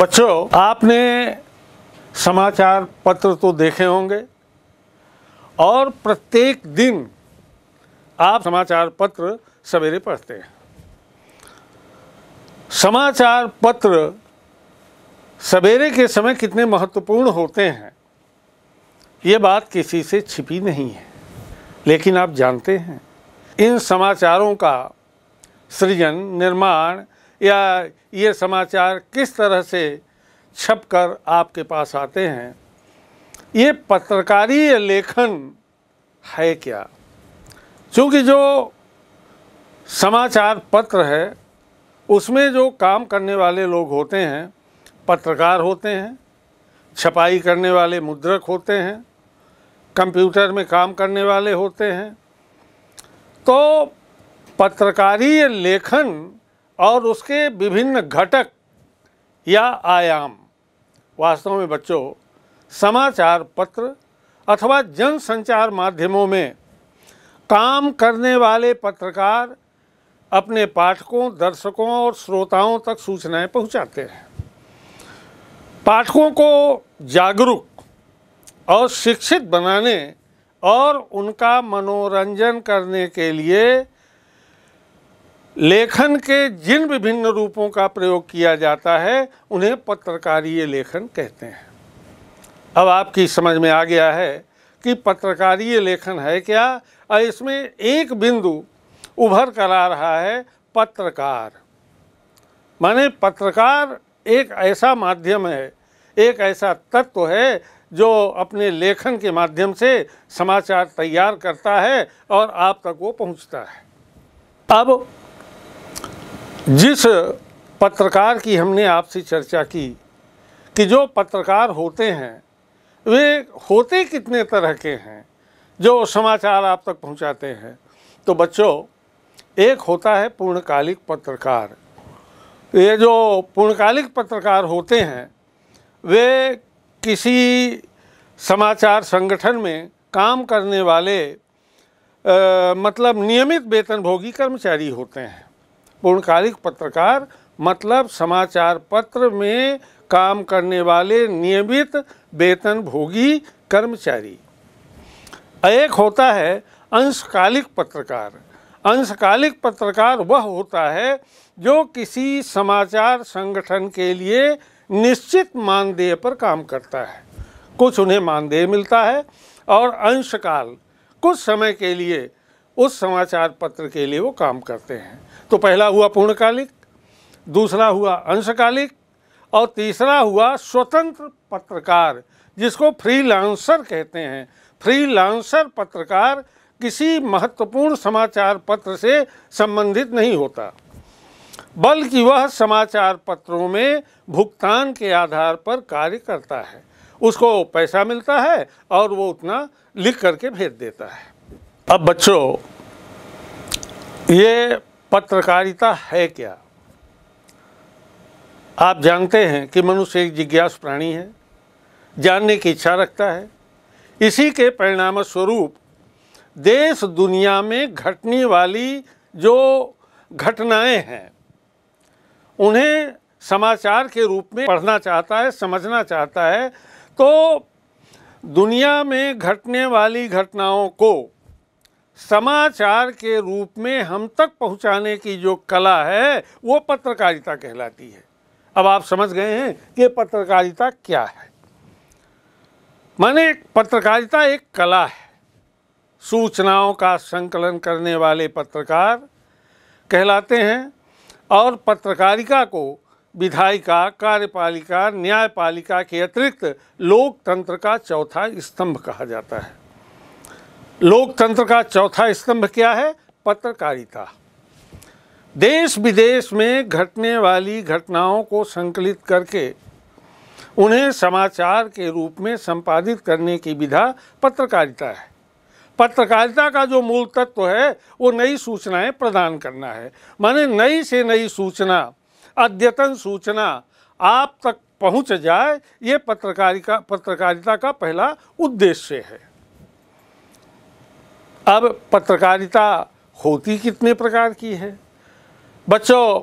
बच्चों आपने समाचार पत्र तो देखे होंगे और प्रत्येक दिन आप समाचार पत्र सवेरे पढ़ते हैं समाचार पत्र सवेरे के समय कितने महत्वपूर्ण होते हैं ये बात किसी से छिपी नहीं है लेकिन आप जानते हैं इन समाचारों का सृजन निर्माण या ये समाचार किस तरह से छप कर आपके पास आते हैं ये पत्रकारीय लेखन है क्या क्योंकि जो समाचार पत्र है उसमें जो काम करने वाले लोग होते हैं पत्रकार होते हैं छपाई करने वाले मुद्रक होते हैं कंप्यूटर में काम करने वाले होते हैं तो पत्रकारीय लेखन और उसके विभिन्न घटक या आयाम वास्तव में बच्चों समाचार पत्र अथवा जनसंचार माध्यमों में काम करने वाले पत्रकार अपने पाठकों दर्शकों और श्रोताओं तक सूचनाएं पहुंचाते हैं पाठकों को जागरूक और शिक्षित बनाने और उनका मनोरंजन करने के लिए लेखन के जिन विभिन्न रूपों का प्रयोग किया जाता है उन्हें पत्रकारीय लेखन कहते हैं अब आपकी समझ में आ गया है कि पत्रकारीय लेखन है क्या और इसमें एक बिंदु उभर कर आ रहा है पत्रकार माने पत्रकार एक ऐसा माध्यम है एक ऐसा तत्व है जो अपने लेखन के माध्यम से समाचार तैयार करता है और आप तक वो पहुंचता है अब जिस पत्रकार की हमने आपसे चर्चा की कि जो पत्रकार होते हैं वे होते कितने तरह के हैं जो समाचार आप तक पहुंचाते हैं तो बच्चों एक होता है पूर्णकालिक पत्रकार ये जो पूर्णकालिक पत्रकार होते हैं वे किसी समाचार संगठन में काम करने वाले आ, मतलब नियमित वेतनभोगी कर्मचारी होते हैं पूर्णकालिक पत्रकार मतलब समाचार पत्र में काम करने वाले नियमित वेतन भोगी कर्मचारी एक होता है अंशकालिक पत्रकार अंशकालिक पत्रकार वह होता है जो किसी समाचार संगठन के लिए निश्चित मानदेय पर काम करता है कुछ उन्हें मानदेय मिलता है और अंशकाल कुछ समय के लिए उस समाचार पत्र के लिए वो काम करते हैं तो पहला हुआ पूर्णकालिक दूसरा हुआ अंशकालिक और तीसरा हुआ स्वतंत्र पत्रकार जिसको फ्रीलांसर कहते हैं फ्रीलांसर पत्रकार किसी महत्वपूर्ण समाचार पत्र से संबंधित नहीं होता बल्कि वह समाचार पत्रों में भुगतान के आधार पर कार्य करता है उसको पैसा मिलता है और वो उतना लिख करके भेज देता है अब बच्चों ये पत्रकारिता है क्या आप जानते हैं कि मनुष्य एक जिज्ञास प्राणी है जानने की इच्छा रखता है इसी के परिणाम स्वरूप देश दुनिया में घटने वाली जो घटनाएं हैं उन्हें समाचार के रूप में पढ़ना चाहता है समझना चाहता है तो दुनिया में घटने वाली घटनाओं को समाचार के रूप में हम तक पहुंचाने की जो कला है वो पत्रकारिता कहलाती है अब आप समझ गए हैं कि पत्रकारिता क्या है माने पत्रकारिता एक कला है सूचनाओं का संकलन करने वाले पत्रकार कहलाते हैं और पत्रकारिता को विधायिका कार्यपालिका न्यायपालिका के अतिरिक्त लोकतंत्र का चौथा स्तंभ कहा जाता है लोकतंत्र का चौथा स्तंभ क्या है पत्रकारिता देश विदेश में घटने वाली घटनाओं को संकलित करके उन्हें समाचार के रूप में संपादित करने की विधा पत्रकारिता है पत्रकारिता का जो मूल तत्व है वो नई सूचनाएं प्रदान करना है माने नई से नई सूचना अद्यतन सूचना आप तक पहुंच जाए ये पत्रकारिता पत्रकारिता का पहला उद्देश्य है अब पत्रकारिता होती कितने प्रकार की है बच्चों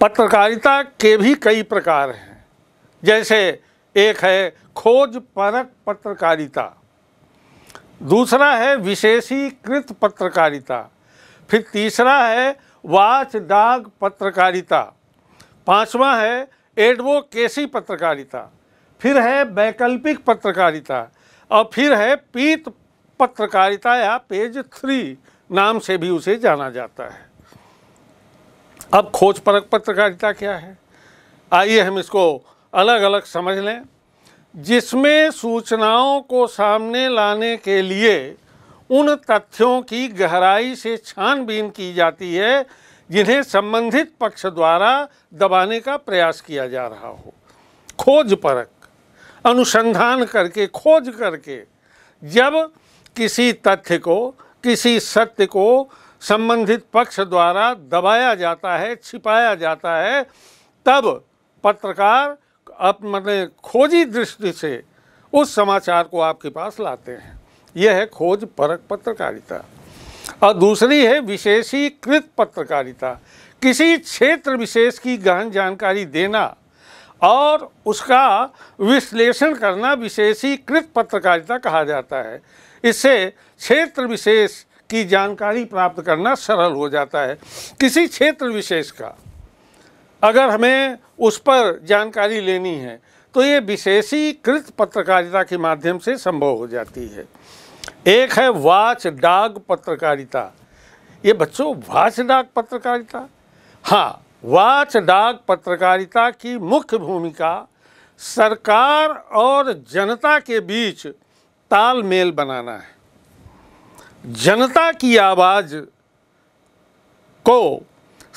पत्रकारिता के भी कई प्रकार हैं जैसे एक है खोज परक पत्रकारिता दूसरा है विशेषीकृत पत्रकारिता फिर तीसरा है वाच डाग पत्रकारिता पांचवा है एडवोकेसी पत्रकारिता फिर है वैकल्पिक पत्रकारिता और फिर है पीत पत्रकारिता या पेज थ्री नाम से भी उसे जाना जाता है अब खोज परक पत्रकारिता क्या है आइए हम इसको अलग अलग समझ लें जिसमें सूचनाओं को सामने लाने के लिए उन तथ्यों की गहराई से छानबीन की जाती है जिन्हें संबंधित पक्ष द्वारा दबाने का प्रयास किया जा रहा हो खोज परक अनुसंधान करके खोज करके जब किसी तथ्य को किसी सत्य को संबंधित पक्ष द्वारा दबाया जाता है छिपाया जाता है तब पत्रकार अपने मतलब खोजी दृष्टि से उस समाचार को आपके पास लाते हैं यह है खोज परक पत्रकारिता और दूसरी है विशेषीकृत पत्रकारिता किसी क्षेत्र विशेष की गहन जानकारी देना और उसका विश्लेषण करना विशेषीकृत पत्रकारिता कहा जाता है इससे क्षेत्र विशेष की जानकारी प्राप्त करना सरल हो जाता है किसी क्षेत्र विशेष का अगर हमें उस पर जानकारी लेनी है तो ये विशेषीकृत पत्रकारिता के माध्यम से संभव हो जाती है एक है वाच डाग पत्रकारिता ये बच्चों वाच डाग पत्रकारिता हाँ वाच डाग पत्रकारिता की मुख्य भूमिका सरकार और जनता के बीच तालमेल बनाना है जनता की आवाज़ को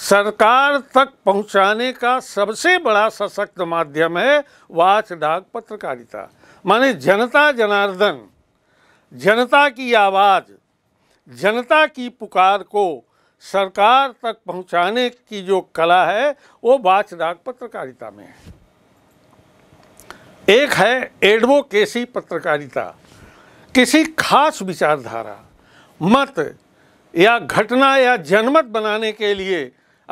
सरकार तक पहुंचाने का सबसे बड़ा सशक्त माध्यम है वाच डाक पत्रकारिता माने जनता जनार्दन जनता की आवाज़ जनता की पुकार को सरकार तक पहुंचाने की जो कला है वो वाच डाक पत्रकारिता में है एक है एडवोकेसी पत्रकारिता किसी खास विचारधारा मत या घटना या जनमत बनाने के लिए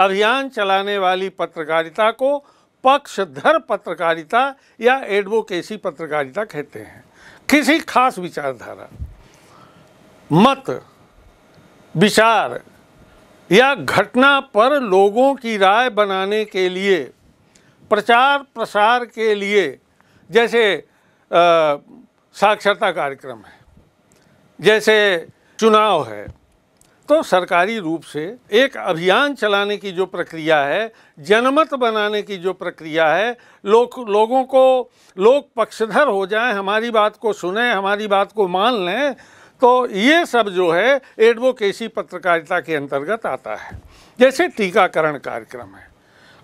अभियान चलाने वाली पत्रकारिता को पक्षधर पत्रकारिता या एडवोकेसी पत्रकारिता कहते हैं किसी खास विचारधारा मत विचार या घटना पर लोगों की राय बनाने के लिए प्रचार प्रसार के लिए जैसे आ, साक्षरता कार्यक्रम है जैसे चुनाव है तो सरकारी रूप से एक अभियान चलाने की जो प्रक्रिया है जनमत बनाने की जो प्रक्रिया है लोग लोगों को लोग पक्षधर हो जाएं हमारी बात को सुने हमारी बात को मान लें तो ये सब जो है एडवोकेसी पत्रकारिता के अंतर्गत आता है जैसे टीकाकरण कार्यक्रम है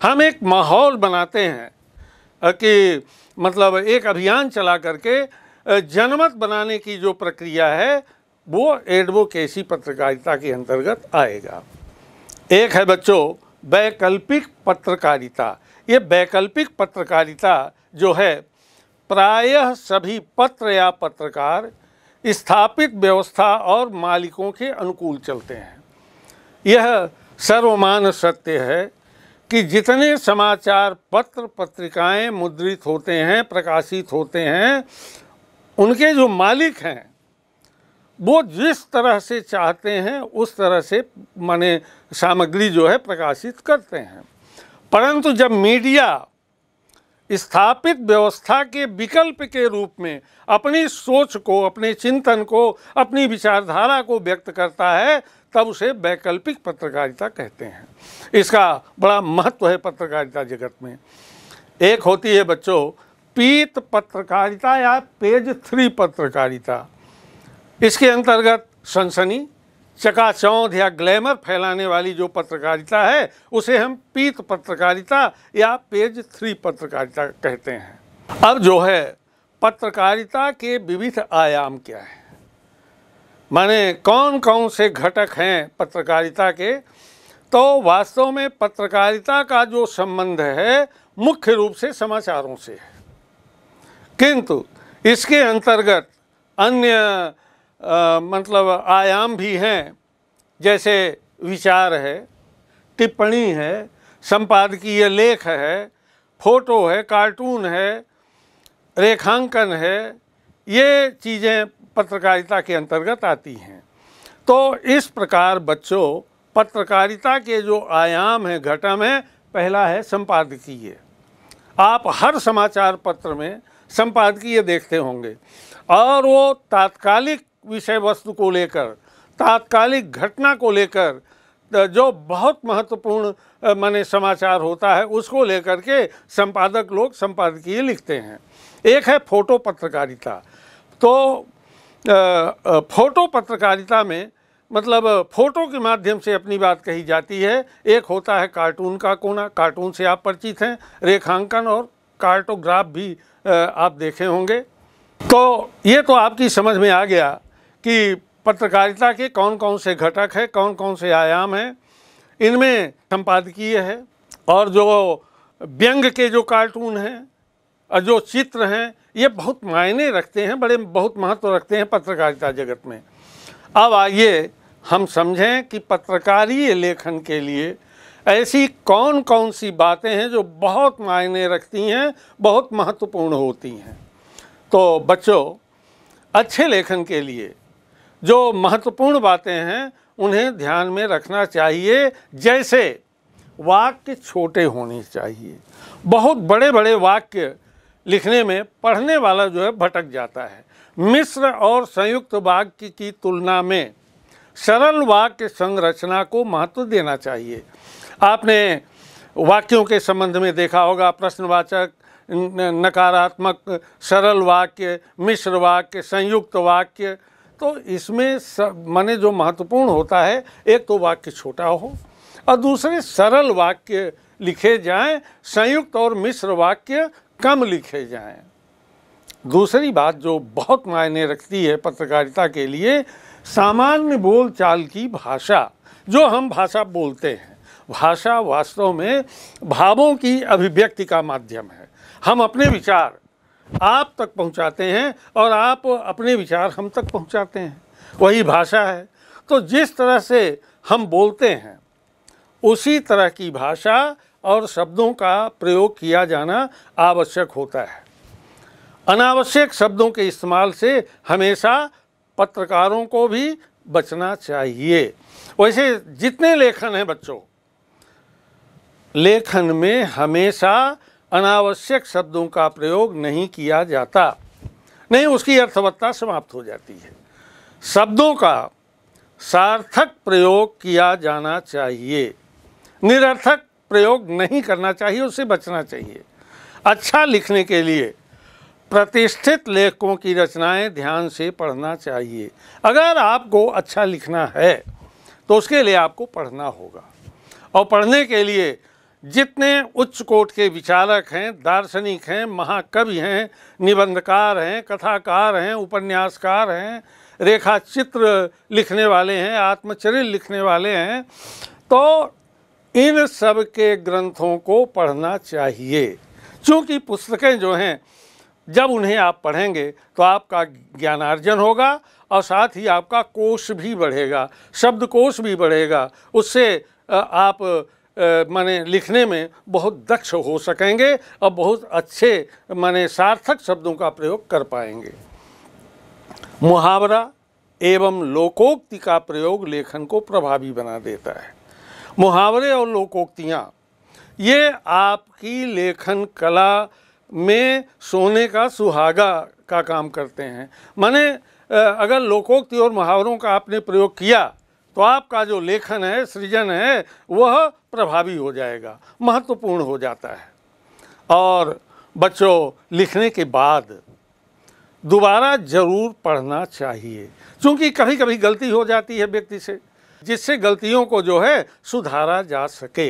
हम एक माहौल बनाते हैं कि मतलब एक अभियान चला करके जनमत बनाने की जो प्रक्रिया है वो एडवोकेसी पत्रकारिता के अंतर्गत आएगा एक है बच्चों वैकल्पिक पत्रकारिता ये वैकल्पिक पत्रकारिता जो है प्रायः सभी पत्र या पत्रकार स्थापित व्यवस्था और मालिकों के अनुकूल चलते हैं यह सर्वमान सत्य है कि जितने समाचार पत्र पत्रिकाएं मुद्रित होते हैं प्रकाशित होते हैं उनके जो मालिक हैं वो जिस तरह से चाहते हैं उस तरह से माने सामग्री जो है प्रकाशित करते हैं परंतु जब मीडिया स्थापित व्यवस्था के विकल्प के रूप में अपनी सोच को अपने चिंतन को अपनी विचारधारा को व्यक्त करता है तब उसे वैकल्पिक पत्रकारिता कहते हैं इसका बड़ा महत्व है पत्रकारिता जगत में एक होती है बच्चों पीत पत्रकारिता या पेज थ्री पत्रकारिता इसके अंतर्गत सनसनी चकाचौंध या ग्लैमर फैलाने वाली जो पत्रकारिता है उसे हम पीत पत्रकारिता या पेज थ्री पत्रकारिता कहते हैं अब जो है पत्रकारिता के विविध आयाम क्या है माने कौन कौन से घटक हैं पत्रकारिता के तो वास्तव में पत्रकारिता का जो संबंध है मुख्य रूप से समाचारों से है किंतु इसके अंतर्गत अन्य आ, मतलब आयाम भी हैं जैसे विचार है टिप्पणी है संपादकीय लेख है फोटो है कार्टून है रेखांकन है ये चीज़ें पत्रकारिता के अंतर्गत आती हैं तो इस प्रकार बच्चों पत्रकारिता के जो आयाम हैं घटम हैं पहला है संपादकीय आप हर समाचार पत्र में संपादकीय देखते होंगे और वो तात्कालिक विषय वस्तु को लेकर तात्कालिक घटना को लेकर जो बहुत महत्वपूर्ण माने समाचार होता है उसको लेकर के संपादक लोग संपादकीय लिखते हैं एक है फोटो पत्रकारिता तो फोटो पत्रकारिता में मतलब फोटो के माध्यम से अपनी बात कही जाती है एक होता है कार्टून का कोना कार्टून से आप परिचित हैं रेखांकन और कार्टोग्राफ भी आप देखे होंगे तो ये तो आपकी समझ में आ गया कि पत्रकारिता के कौन कौन से घटक हैं कौन कौन से आयाम हैं इनमें संपादकीय है और जो व्यंग के जो कार्टून हैं और जो चित्र हैं ये बहुत मायने रखते हैं बड़े बहुत महत्व रखते हैं पत्रकारिता जगत में अब आइए हम समझें कि पत्रकारीय लेखन के लिए ऐसी कौन कौन सी बातें हैं जो बहुत मायने रखती हैं बहुत महत्वपूर्ण होती हैं तो बच्चों अच्छे लेखन के लिए जो महत्वपूर्ण बातें हैं उन्हें ध्यान में रखना चाहिए जैसे वाक्य छोटे होने चाहिए बहुत बड़े बड़े वाक्य लिखने में पढ़ने वाला जो है भटक जाता है मिश्र और संयुक्त वाक्य की तुलना में सरल वाक्य संरचना को महत्व देना चाहिए आपने वाक्यों के संबंध में देखा होगा प्रश्नवाचक नकारात्मक सरल वाक्य मिश्र वाक्य संयुक्त वाक्य तो इसमें सब माने जो महत्वपूर्ण होता है एक तो वाक्य छोटा हो और दूसरे सरल वाक्य लिखे जाएं संयुक्त और मिश्र वाक्य कम लिखे जाएं दूसरी बात जो बहुत मायने रखती है पत्रकारिता के लिए सामान्य बोलचाल की भाषा जो हम भाषा बोलते हैं भाषा वास्तव में भावों की अभिव्यक्ति का माध्यम है हम अपने विचार आप तक पहुंचाते हैं और आप अपने विचार हम तक पहुंचाते हैं वही भाषा है तो जिस तरह से हम बोलते हैं उसी तरह की भाषा और शब्दों का प्रयोग किया जाना आवश्यक होता है अनावश्यक शब्दों के इस्तेमाल से हमेशा पत्रकारों को भी बचना चाहिए वैसे जितने लेखन हैं बच्चों लेखन में हमेशा अनावश्यक शब्दों का प्रयोग नहीं किया जाता नहीं उसकी अर्थवत्ता समाप्त हो जाती है शब्दों का सार्थक प्रयोग किया जाना चाहिए निरर्थक प्रयोग नहीं करना चाहिए उससे बचना चाहिए अच्छा लिखने के लिए प्रतिष्ठित लेखकों की रचनाएं ध्यान से पढ़ना चाहिए अगर आपको अच्छा लिखना है तो उसके लिए आपको पढ़ना होगा और पढ़ने के लिए जितने उच्च कोट के विचारक हैं दार्शनिक हैं महाकवि हैं निबंधकार हैं कथाकार हैं उपन्यासकार हैं रेखा चित्र लिखने वाले हैं आत्मचरित लिखने वाले हैं तो इन सब के ग्रंथों को पढ़ना चाहिए क्योंकि पुस्तकें जो हैं जब उन्हें आप पढ़ेंगे तो आपका ज्ञानार्जन होगा और साथ ही आपका कोश भी बढ़ेगा शब्द कोश भी बढ़ेगा उससे आप माने लिखने में बहुत दक्ष हो सकेंगे और बहुत अच्छे माने सार्थक शब्दों का प्रयोग कर पाएंगे मुहावरा एवं लोकोक्ति का प्रयोग लेखन को प्रभावी बना देता है मुहावरे और लोकोक्तियाँ ये आपकी लेखन कला में सोने का सुहागा का काम करते हैं माने अगर लोकोक्ति और मुहावरों का आपने प्रयोग किया तो आपका जो लेखन है सृजन है वह प्रभावी हो जाएगा महत्वपूर्ण हो जाता है और बच्चों लिखने के बाद दोबारा जरूर पढ़ना चाहिए क्योंकि कभी कभी गलती हो जाती है व्यक्ति से जिससे गलतियों को जो है सुधारा जा सके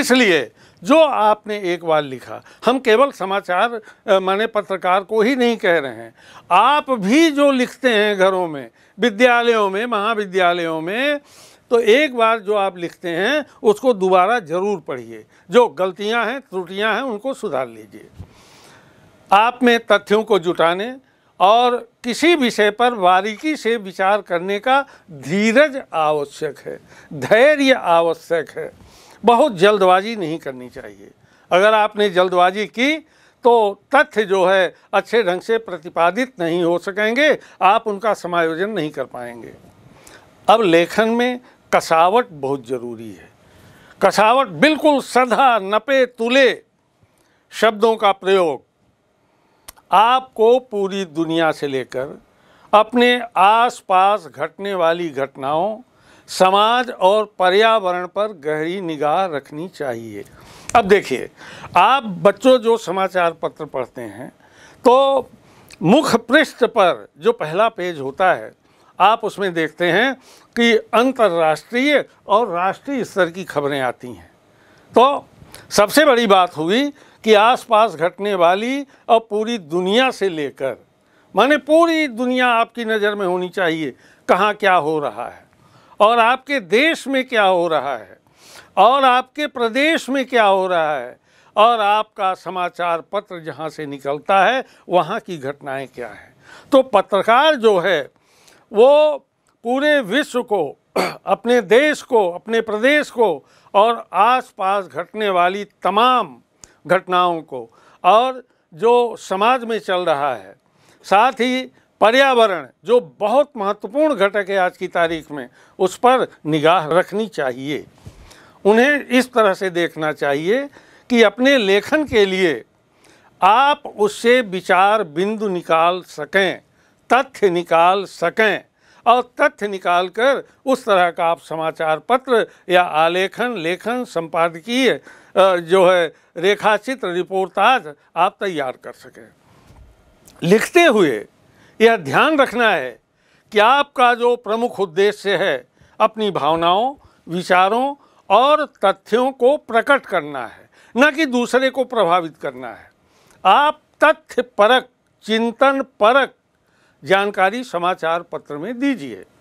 इसलिए जो आपने एक बार लिखा हम केवल समाचार माने पत्रकार को ही नहीं कह रहे हैं आप भी जो लिखते हैं घरों में विद्यालयों में महाविद्यालयों में तो एक बार जो आप लिखते हैं उसको दोबारा ज़रूर पढ़िए जो गलतियां हैं त्रुटियां हैं उनको सुधार लीजिए आप में तथ्यों को जुटाने और किसी विषय पर बारीकी से विचार करने का धीरज आवश्यक है धैर्य आवश्यक है बहुत जल्दबाजी नहीं करनी चाहिए अगर आपने जल्दबाजी की तो तथ्य जो है अच्छे ढंग से प्रतिपादित नहीं हो सकेंगे आप उनका समायोजन नहीं कर पाएंगे अब लेखन में कसावट बहुत ज़रूरी है कसावट बिल्कुल सधा नपे तुले शब्दों का प्रयोग आपको पूरी दुनिया से लेकर अपने आसपास घटने वाली घटनाओं समाज और पर्यावरण पर गहरी निगाह रखनी चाहिए अब देखिए आप बच्चों जो समाचार पत्र पढ़ते हैं तो मुख्य पृष्ठ पर जो पहला पेज होता है आप उसमें देखते हैं कि अंतर्राष्ट्रीय और राष्ट्रीय स्तर की खबरें आती हैं तो सबसे बड़ी बात हुई कि आसपास घटने वाली और पूरी दुनिया से लेकर माने पूरी दुनिया आपकी नज़र में होनी चाहिए कहाँ क्या हो रहा है और आपके देश में क्या हो रहा है और आपके प्रदेश में क्या हो रहा है और आपका समाचार पत्र जहाँ से निकलता है वहाँ की घटनाएं क्या हैं तो पत्रकार जो है वो पूरे विश्व को अपने देश को अपने प्रदेश को और आसपास घटने वाली तमाम घटनाओं को और जो समाज में चल रहा है साथ ही पर्यावरण जो बहुत महत्वपूर्ण घटक है आज की तारीख में उस पर निगाह रखनी चाहिए उन्हें इस तरह से देखना चाहिए कि अपने लेखन के लिए आप उससे विचार बिंदु निकाल सकें तथ्य निकाल सकें और तथ्य निकाल कर उस तरह का आप समाचार पत्र या आलेखन लेखन संपादकीय जो है रेखाचित्र रिपोर्टाज आप तैयार कर सकें लिखते हुए यह ध्यान रखना है कि आपका जो प्रमुख उद्देश्य है अपनी भावनाओं विचारों और तथ्यों को प्रकट करना है न कि दूसरे को प्रभावित करना है आप तथ्य परक चिंतन परक जानकारी समाचार पत्र में दीजिए